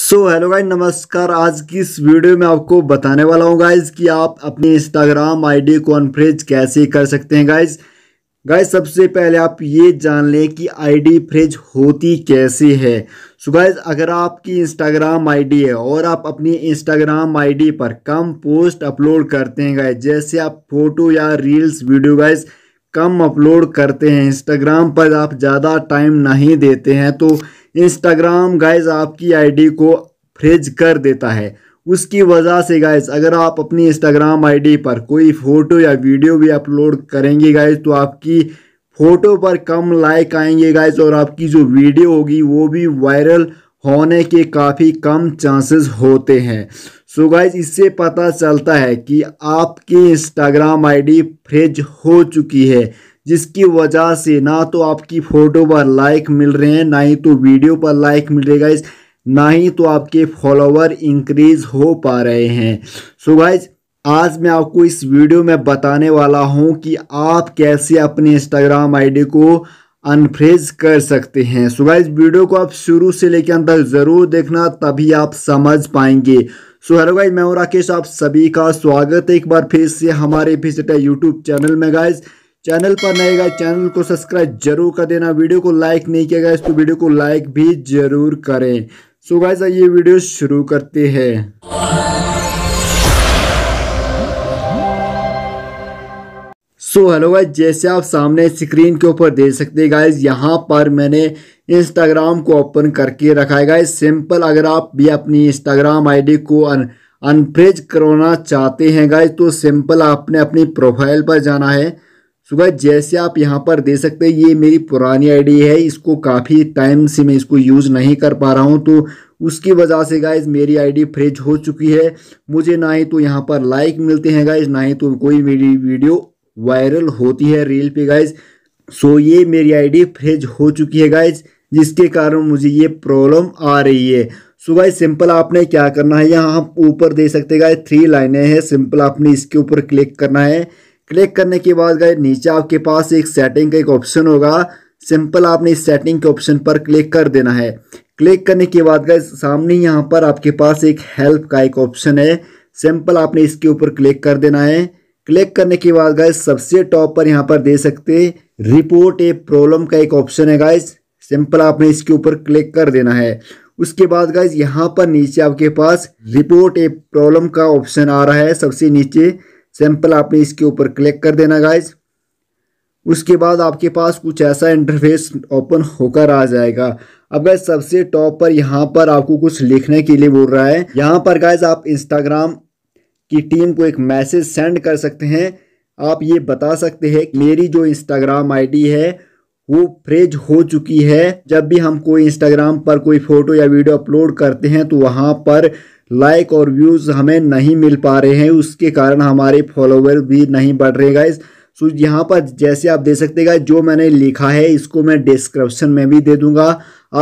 so hello guys नमस्कार आज की इस वीडियो में आपको बताने वाला हूँ गाइज कि आप अपने इंस्टाग्राम आईडी को अनफ्रेज कैसे कर सकते हैं गाइज गाइज सबसे पहले आप ये जान लें कि आईडी फ्रेज होती कैसे है सो so गाइज अगर आपकी इंस्टाग्राम आईडी है और आप अपनी इंस्टाग्राम आईडी पर कम पोस्ट अपलोड करते हैं गाइज जैसे आप फोटो या रील्स वीडियो गाइज कम अपलोड करते हैं इंस्टाग्राम पर आप ज़्यादा टाइम नहीं देते हैं तो इंस्टाग्राम गाइज आपकी आईडी को फ्रेज कर देता है उसकी वजह से गाइज अगर आप अपनी इंस्टाग्राम आईडी पर कोई फ़ोटो या वीडियो भी अपलोड करेंगे गाइज तो आपकी फ़ोटो पर कम लाइक आएंगे गाइज और आपकी जो वीडियो होगी वो भी वायरल होने के काफ़ी कम चांसेस होते हैं सो so गाइज इससे पता चलता है कि आपकी इंस्टाग्राम आईडी फ्रेज हो चुकी है जिसकी वजह से ना तो आपकी फ़ोटो पर लाइक मिल रहे हैं ना ही तो वीडियो पर लाइक मिल रहे गाइज ना ही तो आपके फॉलोवर इंक्रीज हो पा रहे हैं सो गाइज आज मैं आपको इस वीडियो में बताने वाला हूं कि आप कैसे अपने इंस्टाग्राम आईडी को अनफ्रेज कर सकते हैं सो गाइज वीडियो को आप शुरू से लेकर अंदर ज़रूर देखना तभी आप समझ पाएंगे सो हेलो गाइज मैं हूं राकेश आप सभी का स्वागत है एक बार फिर से हमारे फिर यूट्यूब चैनल में गाइज़ चैनल पर नए गए चैनल को सब्सक्राइब जरूर कर देना वीडियो को लाइक नहीं किया गया तो वीडियो को लाइक भी जरूर करें सो गाइस ये वीडियो शुरू करते हैं सो हेलो गाइज जैसे आप सामने स्क्रीन के ऊपर देख सकते हैं गाइज यहाँ पर मैंने इंस्टाग्राम को ओपन करके रखा है गाइस सिंपल अगर आप भी अपनी इंस्टाग्राम आईडी को अनफ्रिज अनफ्रेज कराना चाहते हैं गाइज तो सिंपल आपने अपनी प्रोफाइल पर जाना है सो गाइज जैसे आप यहाँ पर दे सकते हैं ये मेरी पुरानी आईडी है इसको काफ़ी टाइम से मैं इसको यूज़ नहीं कर पा रहा हूँ तो उसकी वजह से गाइज मेरी आईडी फ्रिज हो चुकी है मुझे ना ही तो यहाँ पर लाइक मिलते हैं गाइज ना ही तो कोई मेरी वीडियो वायरल होती है रील पे गाइज सो ये मेरी आईडी फ्रिज हो चुकी है गाइज जिसके कारण मुझे ये प्रॉब्लम आ रही है सो गाइज सिंपल आपने क्या करना है यहाँ आप ऊपर दे सकते गाइज थ्री लाइनें हैं सिंपल आपने इसके ऊपर क्लिक करना है क्लिक करने के बाद गए नीचे आपके पास एक सेटिंग का एक ऑप्शन होगा सिंपल आपने इस सेटिंग के ऑप्शन पर क्लिक कर देना है क्लिक करने के बाद गए सामने यहाँ पर आपके पास एक हेल्प का एक ऑप्शन है सिंपल आपने इसके ऊपर क्लिक कर देना है क्लिक करने के बाद गए सबसे टॉप पर यहाँ पर दे सकते रिपोर्ट ए प्रॉब्लम का एक ऑप्शन है गाइज सिंपल आपने इसके ऊपर क्लिक कर देना है उसके बाद गाइज यहाँ पर नीचे आपके पास रिपोर्ट ए प्रॉब्लम का ऑप्शन आ रहा है सबसे नीचे सिंपल आपने इसके ऊपर क्लिक कर देना गाइज उसके बाद आपके पास कुछ ऐसा इंटरफेस ओपन होकर आ जाएगा अब गैस सबसे टॉप पर यहाँ पर आपको कुछ लिखने के लिए बोल रहा है यहाँ पर गाइज आप इंस्टाग्राम की टीम को एक मैसेज सेंड कर सकते हैं आप ये बता सकते हैं कि मेरी जो इंस्टाग्राम आईडी है वो फ्रेज हो चुकी है जब भी हम कोई इंस्टाग्राम पर कोई फ़ोटो या वीडियो अपलोड करते हैं तो वहाँ पर लाइक और व्यूज़ हमें नहीं मिल पा रहे हैं उसके कारण हमारे फॉलोवर भी नहीं बढ़ रहे गाइज सो so, यहाँ पर जैसे आप दे सकते हैं जो मैंने लिखा है इसको मैं डिस्क्रिप्शन में भी दे दूंगा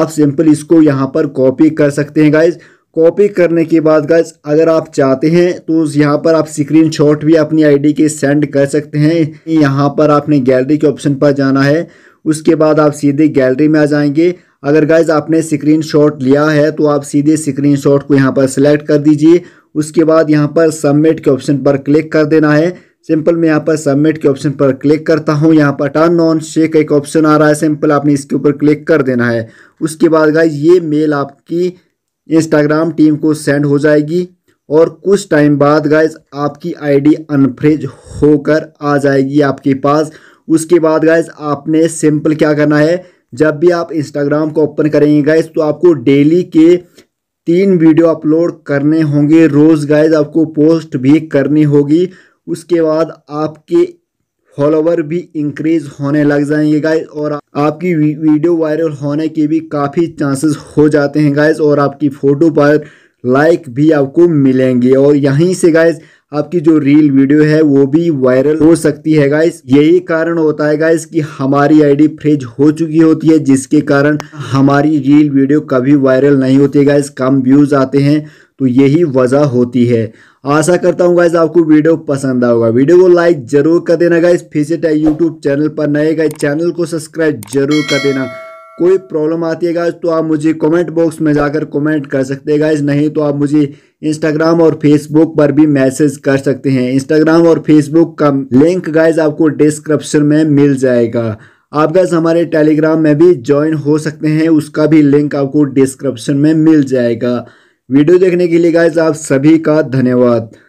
आप सिंपल इसको यहाँ पर कॉपी कर सकते हैं गाइज कॉपी करने के बाद गाइज अगर आप चाहते हैं तो यहाँ पर आप शॉट भी अपनी आईडी के सेंड कर सकते हैं यहाँ पर आपने गैलरी के ऑप्शन पर जाना है उसके बाद आप सीधे गैलरी में आ जाएंगे अगर गाइज आपने स्क्रीन लिया है तो आप सीधे स्क्रीन को यहाँ पर सिलेक्ट कर दीजिए उसके बाद यहाँ पर सबमिट के ऑप्शन पर क्लिक कर देना है सिंपल मैं यहाँ पर सबमिट के ऑप्शन पर क्लिक करता हूँ यहाँ पर टर्न ऑन शेक एक ऑप्शन आ रहा है सिंपल आपने इसके ऊपर क्लिक कर देना है उसके बाद गाइज ये मेल आपकी इंस्टाग्राम टीम को सेंड हो जाएगी और कुछ टाइम बाद गाइज आपकी आईडी अनफ्रिज होकर आ जाएगी आपके पास उसके बाद गाइज आपने सिंपल क्या करना है जब भी आप इंस्टाग्राम को ओपन करेंगे गाइज तो आपको डेली के तीन वीडियो अपलोड करने होंगे रोज़ गाइज आपको पोस्ट भी करनी होगी उसके बाद आपके फॉलोवर भी इंक्रीज होने लग जाएंगे गाइज और आपकी वीडियो वायरल होने के भी काफ़ी चांसेस हो जाते हैं गाइज और आपकी फ़ोटो पर लाइक भी आपको मिलेंगे और यहीं से गाइज आपकी जो रील वीडियो है वो भी वायरल हो सकती है गाइस यही कारण होता है गाइस कि हमारी आईडी फ्रिज हो चुकी होती है जिसके कारण हमारी रील वीडियो कभी वायरल नहीं होती गाइस कम व्यूज आते हैं तो यही वजह होती है आशा करता हूँ गाइज आपको वीडियो पसंद आएगा वीडियो को लाइक जरूर कर देना गाइज फिर से यूट्यूब चैनल पर नए गए चैनल को सब्सक्राइब जरूर कर देना कोई प्रॉब्लम आती है गाइज तो आप मुझे कमेंट बॉक्स में जाकर कमेंट कर सकते हैं गाइज नहीं तो आप मुझे इंस्टाग्राम और फेसबुक पर भी मैसेज कर सकते हैं इंस्टाग्राम और फेसबुक का लिंक गाइज आपको डिस्क्रिप्शन में मिल जाएगा आप गाइज हमारे टेलीग्राम में भी ज्वाइन हो सकते हैं उसका भी लिंक आपको डिस्क्रिप्शन में मिल जाएगा वीडियो देखने के लिए गाइज आप सभी का धन्यवाद